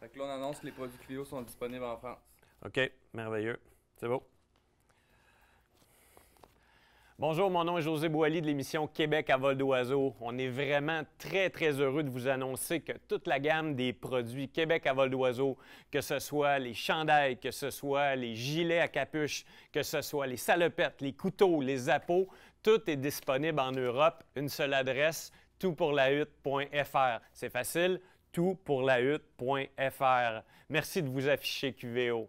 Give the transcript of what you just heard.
Fait que là, on annonce que les produits Clio sont disponibles en France. OK, merveilleux. C'est beau. Bonjour, mon nom est José Boilly de l'émission Québec à vol d'oiseau. On est vraiment très, très heureux de vous annoncer que toute la gamme des produits Québec à vol d'oiseau, que ce soit les chandails, que ce soit les gilets à capuche, que ce soit les salopettes, les couteaux, les appos, tout est disponible en Europe. Une seule adresse, toutpourlahutte.fr. C'est facile, tout pour la hutte.fr. Merci de vous afficher QVO.